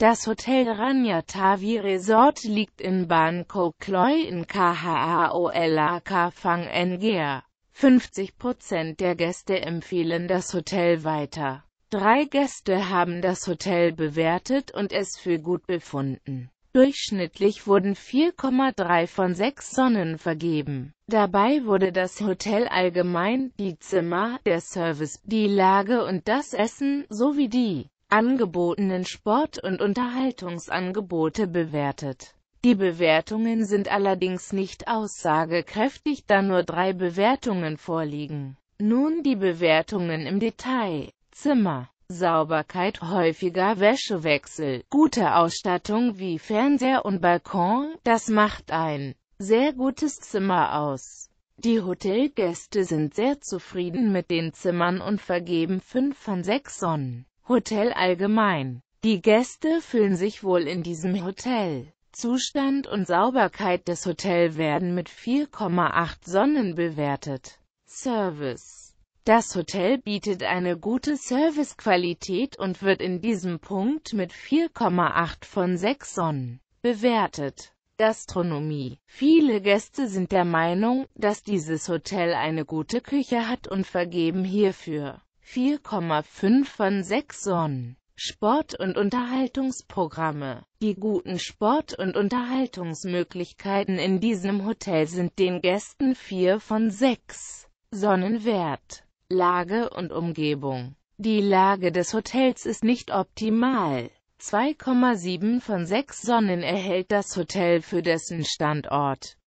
Das Hotel Ranyatavi Resort liegt in Bangkok Kloi in Khaolak Phang Ngar. 50% der Gäste empfehlen das Hotel weiter. Drei Gäste haben das Hotel bewertet und es für gut befunden. Durchschnittlich wurden 4,3 von 6 Sonnen vergeben. Dabei wurde das Hotel allgemein, die Zimmer, der Service, die Lage und das Essen, sowie die angebotenen Sport- und Unterhaltungsangebote bewertet. Die Bewertungen sind allerdings nicht aussagekräftig, da nur drei Bewertungen vorliegen. Nun die Bewertungen im Detail. Zimmer, Sauberkeit, häufiger Wäschewechsel, gute Ausstattung wie Fernseher und Balkon, das macht ein sehr gutes Zimmer aus. Die Hotelgäste sind sehr zufrieden mit den Zimmern und vergeben 5 von 6 Sonnen. Hotel allgemein. Die Gäste fühlen sich wohl in diesem Hotel. Zustand und Sauberkeit des Hotels werden mit 4,8 Sonnen bewertet. Service Das Hotel bietet eine gute Servicequalität und wird in diesem Punkt mit 4,8 von 6 Sonnen bewertet. Gastronomie. Viele Gäste sind der Meinung, dass dieses Hotel eine gute Küche hat und vergeben hierfür 4,5 von 6 Sonnen. Sport- und Unterhaltungsprogramme. Die guten Sport- und Unterhaltungsmöglichkeiten in diesem Hotel sind den Gästen 4 von 6 Sonnen wert. Lage und Umgebung. Die Lage des Hotels ist nicht optimal. 2,7 von 6 Sonnen erhält das Hotel für dessen Standort.